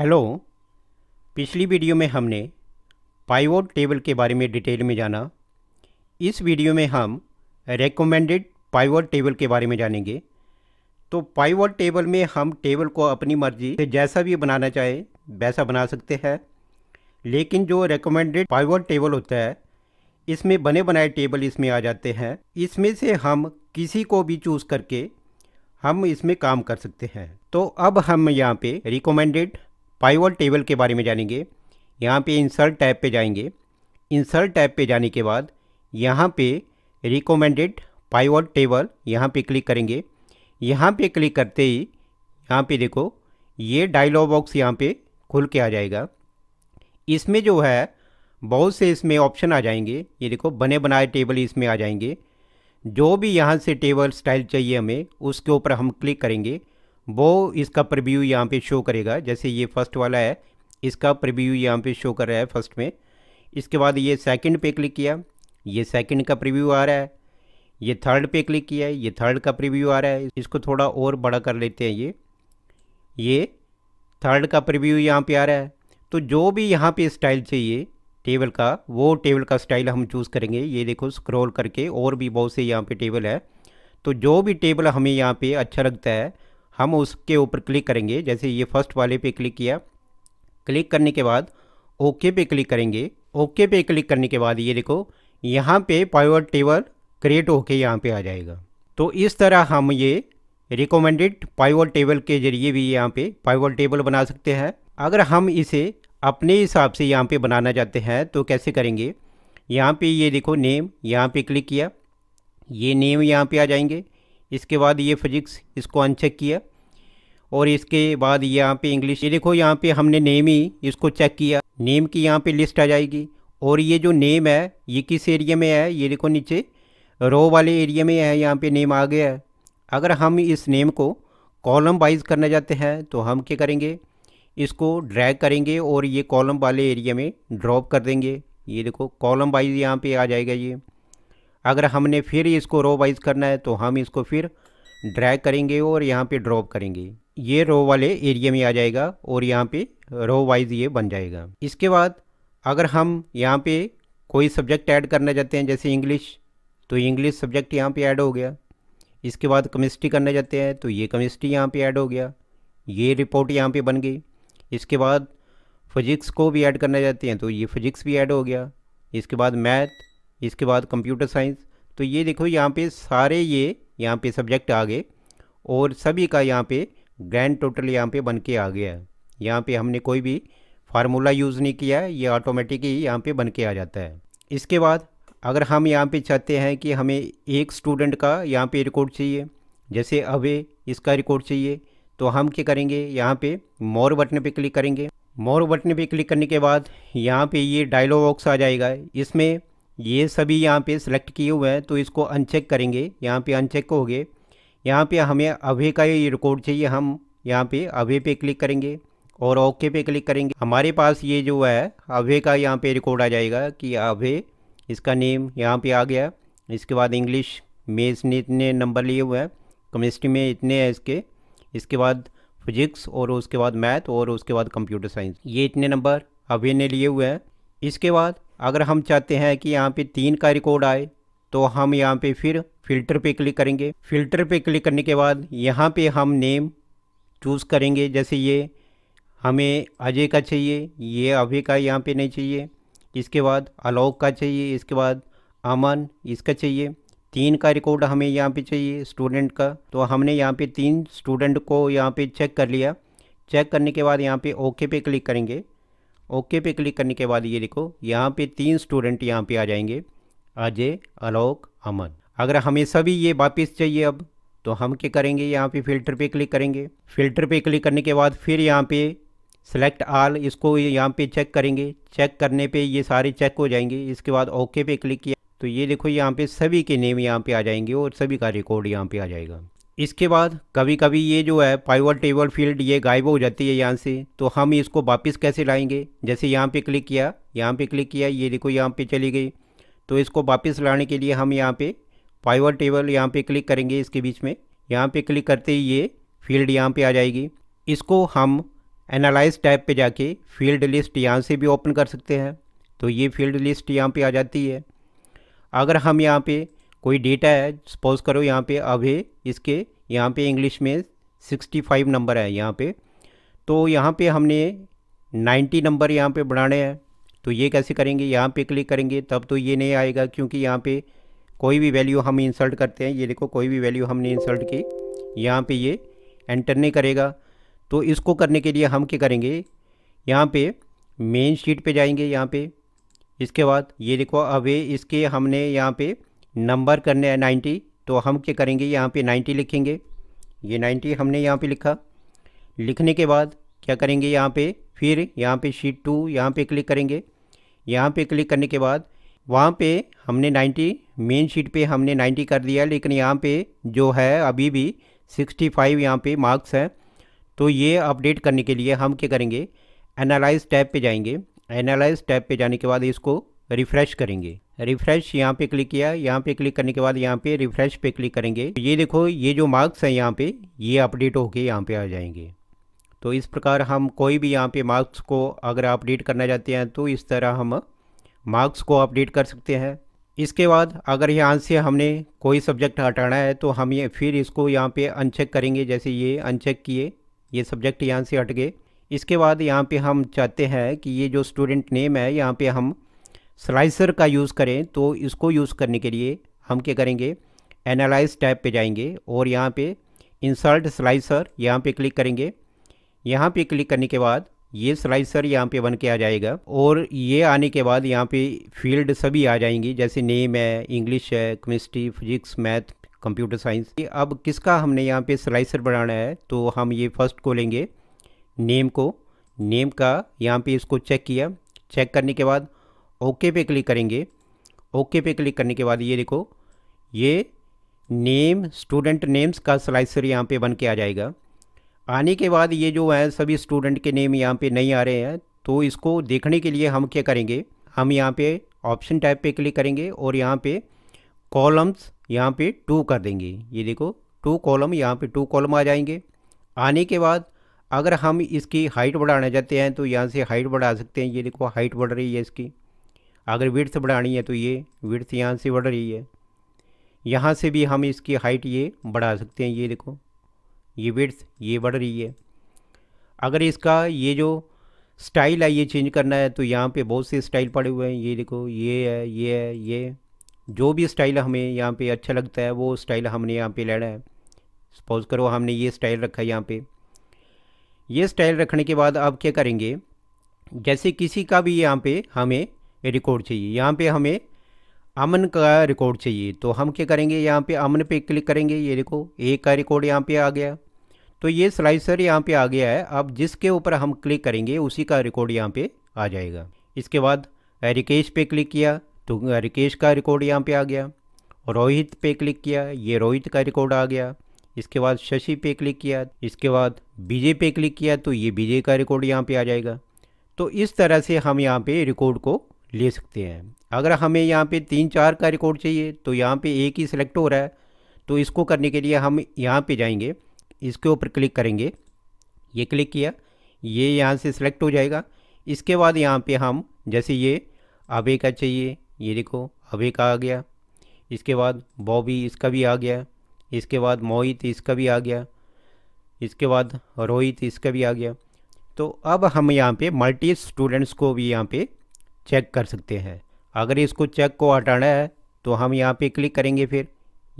hello पिछली video में हमने पाइवोट टेबल के बारे में डिटेल में जाना इस वीडियो में हम रेकमेंडेड पाइवोट टेबल के बारे में जानेंगे तो पाइवोट टेबल में हम टेबल को अपनी मर्जी से जैसा भी बनाना चाहे वैसा बना सकते हैं लेकिन जो रेकमेंडेड पाइवोट टेबल होता है इसमें बने बनाए टेबल इसमें आ जाते हैं इसमें से हम किसी को भी चूज़ करके हम इसमें काम कर सकते हैं तो अब हम यहाँ पे रिकमेंडेड पाइवल टेबल के बारे में जानेंगे यहाँ पे इंसर्ट टैब पे जाएंगे इंसर्ट टैब पे जाने के बाद यहाँ पे रिकोमेंडेड पाईवल टेबल यहाँ पे क्लिक करेंगे यहाँ पे क्लिक करते ही यहाँ पे देखो ये डायलॉग बॉक्स यहाँ पे खुल के आ जाएगा इसमें जो है बहुत से इसमें ऑप्शन आ जाएंगे ये देखो बने बनाए टेबल इसमें आ जाएंगे जो भी यहाँ से टेबल स्टाइल चाहिए हमें उसके ऊपर हम क्लिक करेंगे वो इसका प्रिव्यू यहाँ पे शो करेगा जैसे ये फर्स्ट वाला है इसका प्रिव्यू यहाँ पे शो कर रहा है फर्स्ट में इसके बाद ये सेकंड पे क्लिक किया ये सेकंड का प्रिव्यू आ रहा है ये थर्ड पे क्लिक किया है ये थर्ड का प्रिव्यू आ रहा है इसको थोड़ा और बड़ा कर लेते हैं ये ये थर्ड का प्रिव्यू यहाँ पर आ रहा है तो जो भी यहाँ पर स्टाइल चाहिए टेबल का वो टेबल का स्टाइल हम चूज़ करेंगे ये देखो स्क्रोल करके और भी बहुत से यहाँ पर टेबल है तो जो भी टेबल हमें यहाँ पर अच्छा लगता है हम उसके ऊपर क्लिक करेंगे जैसे ये फर्स्ट वाले पे क्लिक किया क्लिक करने के बाद ओके पे क्लिक करेंगे ओके पे क्लिक करने के बाद ये देखो यहाँ पे पावर टेबल क्रिएट होके यहाँ पे आ जाएगा तो इस तरह हम ये रिकमेंडेड पाइवट टेबल के जरिए भी यहाँ पे पाइवट टेबल बना सकते हैं अगर हम इसे अपने हिसाब से यहाँ पे बनाना चाहते हैं तो कैसे करेंगे यहाँ पे ये देखो नेम यहाँ पे क्लिक किया ये नेम यहाँ पे आ जाएंगे इसके बाद ये फिजिक्स इसको अनचेक किया और इसके बाद यहाँ पे इंग्लिश ये देखो यहाँ पे हमने नेम ही इसको चेक किया नेम की यहाँ पे लिस्ट आ जाएगी और ये जो नेम है ये किस एरिया में है ये देखो नीचे रो वाले एरिया में है यहाँ पे नेम आ गया है अगर हम इस नेम को कॉलम वाइज करना चाहते हैं तो हम क्या करेंगे इसको ड्रैग करेंगे और ये कॉलम वाले एरिया में ड्रॉप कर देंगे ये देखो कॉलम वाइज यहाँ पर आ जाएगा ये अगर हमने फिर इसको रो वाइज करना है तो हम इसको फिर ड्रैग करेंगे और यहाँ पे ड्रॉप करेंगे ये रो वाले एरिया में आ जाएगा और यहाँ पे रो वाइज ये बन जाएगा इसके बाद अगर हम यहाँ पे कोई सब्जेक्ट ऐड करना चाहते हैं जैसे इंग्लिश तो इंग्लिश सब्जेक्ट यहाँ पे ऐड हो गया इसके बाद केमिस्ट्री करना चाहते हैं तो ये केमिस्ट्री यहाँ पर ऐड हो गया ये रिपोर्ट यहाँ पर बन गई इसके बाद फिजिक्स को भी ऐड करना चाहते हैं तो ये फिजिक्स भी ऐड हो गया इसके बाद मैथ इसके बाद कंप्यूटर साइंस तो ये देखो यहाँ पे सारे ये यहाँ पे सब्जेक्ट आ गए और सभी का यहाँ पे ग्रैंड टोटल यहाँ पे बन के आ गया है यहाँ पे हमने कोई भी फार्मूला यूज़ नहीं किया है ये ऑटोमेटिक ही यहाँ पे बन के आ जाता है इसके बाद अगर हम यहाँ पे चाहते हैं कि हमें एक स्टूडेंट का यहाँ पे रिकॉर्ड चाहिए जैसे अवे इसका रिकॉर्ड चाहिए तो हम क्या करेंगे यहाँ पे मोर बटन पे क्लिक करेंगे मोर बटन पे क्लिक करने के बाद यहाँ पे ये डायलॉग बॉक्स आ जाएगा इसमें ये सभी यहाँ पे सिलेक्ट किए हुए हैं तो इसको अनचेक करेंगे यहाँ पे अनचेक हो गए यहाँ पे हमें अभी का ये रिकॉर्ड चाहिए हम यहाँ पे अभी पे क्लिक करेंगे और ओके पे क्लिक करेंगे हमारे पास ये जो है अभी का यहाँ पे रिकॉर्ड आ जाएगा कि अभे इसका नेम यहाँ पे आ गया इसके बाद इंग्लिश में इसने इतने नंबर लिए हुए हैं केमिस्ट्री में इतने हैं इसके इसके बाद फिजिक्स और उसके बाद मैथ और उसके बाद कंप्यूटर साइंस ये इतने नंबर अभी ने लिए हुए हैं इसके बाद अगर हम चाहते हैं कि यहाँ पे तीन का रिकॉर्ड आए तो हम यहाँ पे फिर फ़िल्टर पे क्लिक करेंगे फ़िल्टर पे क्लिक करने के बाद यहाँ पे हम नेम चूज़ करेंगे जैसे ये हमें अजय का चाहिए ये अभी का यहाँ पे नहीं चाहिए इसके बाद अलोक का चाहिए इसके बाद अमन इसका चाहिए तीन का रिकॉर्ड हमें यहाँ पे चाहिए स्टूडेंट का तो हमने यहाँ पे तीन स्टूडेंट को यहाँ पे चेक कर लिया चेक करने के बाद यहाँ पे ओके पे क्लिक करेंगे ओके पे क्लिक करने के बाद ये देखो यहाँ पे तीन स्टूडेंट यहाँ पे आ जाएंगे अजय अलोक अमन अगर हमें सभी ये वापस चाहिए अब तो हम क्या करेंगे यहाँ पे फ़िल्टर पे क्लिक करेंगे फ़िल्टर पे क्लिक करने के बाद फिर यहाँ पे सेलेक्ट आल इसको यहाँ पे चेक करेंगे चेक करने पे ये सारे चेक हो जाएंगे इसके बाद ओके पे क्लिक किया तो ये देखो यहाँ पे सभी के नेम यहाँ पे आ जाएंगे और सभी का रिकॉर्ड यहाँ पे आ जाएगा इसके बाद कभी कभी ये जो है पाइवल टेबल फील्ड ये गायब हो जाती है यहाँ से तो हम इसको वापस कैसे लाएंगे जैसे यहाँ पे क्लिक किया यहाँ पे क्लिक किया ये देखो यहाँ पे चली गई तो इसको वापस लाने के लिए हम यहाँ पे पाइवल टेबल यहाँ पे क्लिक करेंगे इसके बीच में यहाँ पे क्लिक करते ही ये फील्ड यहाँ पर आ जाएगी इसको हम एनालाइज टाइप पर जाके फील्ड लिस्ट यहाँ से भी ओपन कर सकते हैं तो ये फील्ड लिस्ट यहाँ पर आ जाती है अगर हम यहाँ पर कोई डेटा है सपोज करो यहाँ पे अभे इसके यहाँ पे इंग्लिश में 65 नंबर है यहाँ पे तो यहाँ पे हमने 90 नंबर यहाँ पे बनाने हैं तो ये कैसे करेंगे यहाँ पे क्लिक करेंगे तब तो ये नहीं आएगा क्योंकि यहाँ पे कोई भी वैल्यू हम इंसल्ट करते हैं ये देखो कोई भी वैल्यू हमने इंसल्ट की यहाँ पे ये एंटर नहीं करेगा तो इसको करने के लिए हम क्या करेंगे यहाँ पे मेन शीट पे जाएंगे यहाँ पे इसके बाद ये देखो अभी इसके हमने यहाँ पे नंबर करने है नाइन्टी तो हम क्या करेंगे यहाँ पे नाइन्टी लिखेंगे ये नाइन्टी हमने यहाँ पे लिखा लिखने के बाद क्या करेंगे यहाँ पे फिर यहाँ पे शीट टू यहाँ पे क्लिक करेंगे यहाँ पे क्लिक करने के बाद वहाँ पे हमने नाइन्टी मेन शीट पे हमने नाइन्टी कर दिया लेकिन यहाँ पे जो है अभी भी सिक्सटी फाइव यहाँ पर मार्क्स हैं तो ये अपडेट करने के लिए हम क्या करेंगे एनालाइज टैब पर जाएंगे एनालाइज टैब पर जाने के बाद इसको रिफ़्रेश करेंगे रिफ्रेश यहाँ पे क्लिक किया यहाँ पे क्लिक करने के बाद यहाँ पे रिफ्रेश पे क्लिक करेंगे तो ये देखो ये जो मार्क्स हैं यहाँ पे ये अपडेट होके यहाँ पे आ जाएंगे तो इस प्रकार हम कोई भी यहाँ पे मार्क्स को अगर अपडेट करना चाहते हैं तो इस तरह हम मार्क्स को अपडेट कर सकते हैं इसके बाद अगर यहाँ से हमने कोई सब्जेक्ट हटाना है तो हम ये फिर इसको यहाँ पर अनचेक करेंगे जैसे ये अनचेक किए ये सब्जेक्ट यहाँ से हट गए इसके बाद यहाँ पर हम चाहते हैं कि ये जो स्टूडेंट नेम है यहाँ पर हम स्लाइसर का यूज़ करें तो इसको यूज़ करने के लिए हम क्या करेंगे एनालाइज टैब पे जाएंगे और यहाँ पे इंसर्ट स्लाइसर यहाँ पे क्लिक करेंगे यहाँ पे क्लिक करने के बाद ये स्लाइसर यहाँ पे बन के आ जाएगा और ये आने के बाद यहाँ पे फील्ड सभी आ जाएंगी जैसे नेम है इंग्लिश है chemistry physics math computer science अब किसका हमने यहाँ पे स्लाइसर बनाना है तो हम ये फर्स्ट को लेंगे नेम को नेम का यहाँ पे इसको चेक किया चेक करने के बाद ओके पे क्लिक करेंगे ओके पे क्लिक करने के बाद ये देखो ये नेम स्टूडेंट नेम्स का स्लाइसर यहाँ पे बन के आ जाएगा आने के बाद ये जो है सभी स्टूडेंट के नेम यहाँ पे नहीं आ रहे हैं तो इसको देखने के लिए हम क्या करेंगे हम यहाँ पे ऑप्शन टाइप पे क्लिक करेंगे और यहाँ पे कॉलम्स यहाँ पे टू कर देंगे ये देखो टू कॉलम यहाँ पे टू कॉलम आ जाएंगे आने के बाद अगर हम इसकी हाइट बढ़ाना चाहते हैं तो यहाँ से हाइट बढ़ा सकते हैं ये देखो हाइट बढ़ रही है इसकी अगर विर्थ बढ़ानी है तो ये विर्थ यहाँ से बढ़ रही है यहाँ से भी हम इसकी हाइट ये बढ़ा सकते हैं ये देखो ये विर्थ ये बढ़ रही है अगर इसका ये जो स्टाइल है ये चेंज करना है तो यहाँ पे बहुत से स्टाइल पड़े हुए हैं ये देखो ये है ये है ये जो भी स्टाइल हमें यहाँ पे अच्छा लगता है वो स्टाइल हमने यहाँ पे लेना है सपोज़ करो हमने ये स्टाइल रखा है यहाँ पे ये स्टाइल रखने के बाद आप क्या करेंगे जैसे किसी का भी यहाँ पे हमें रिकॉर्ड चाहिए यहाँ पे हमें अमन का रिकॉर्ड चाहिए तो हम क्या करेंगे यहाँ पे अमन पे क्लिक करेंगे ये देखो एक का रिकॉर्ड यहाँ पे आ गया तो ये स्लाइसर यहाँ पे आ गया है अब जिसके ऊपर हम क्लिक करेंगे उसी का रिकॉर्ड यहाँ पे आ जाएगा इसके बाद रिकेश पे क्लिक किया तो रिकेश का रिकॉर्ड यहाँ पे आ गया रोहित पे क्लिक किया ये रोहित का रिकॉर्ड आ गया इसके बाद शशि पे क्लिक किया इसके बाद विजय पे क्लिक किया तो ये विजय का रिकॉर्ड यहाँ पे आ जाएगा तो इस तरह से हम यहाँ पे रिकॉर्ड को ले सकते हैं अगर हमें यहाँ पे तीन चार का रिकॉर्ड चाहिए तो यहाँ पे एक ही सिलेक्ट हो रहा है तो इसको करने के लिए हम यहाँ पे जाएंगे इसके ऊपर क्लिक करेंगे ये क्लिक किया ये यहाँ से सिलेक्ट हो जाएगा इसके बाद यहाँ पे हम जैसे ये अबे का चाहिए ये देखो अबे का आ गया इसके बाद बॉबी इसका भी आ गया इसके बाद मोहित इसका भी आ गया इसके बाद रोहित इसका भी आ गया तो अब हम यहाँ पे मल्टी स्टूडेंट्स को भी यहाँ पे चेक कर सकते हैं अगर इसको चेक को हटाना है तो हम यहाँ पे क्लिक करेंगे फिर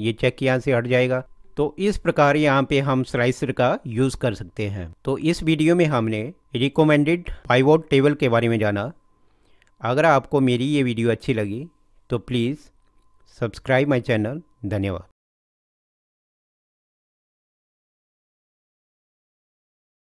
ये चेक यहाँ से हट जाएगा तो इस प्रकार यहाँ पे हम स्लाइसर का यूज़ कर सकते हैं तो इस वीडियो में हमने रिकमेंडेड पाइवोट टेबल के बारे में जाना अगर आपको मेरी ये वीडियो अच्छी लगी तो प्लीज़ सब्सक्राइब माई चैनल धन्यवाद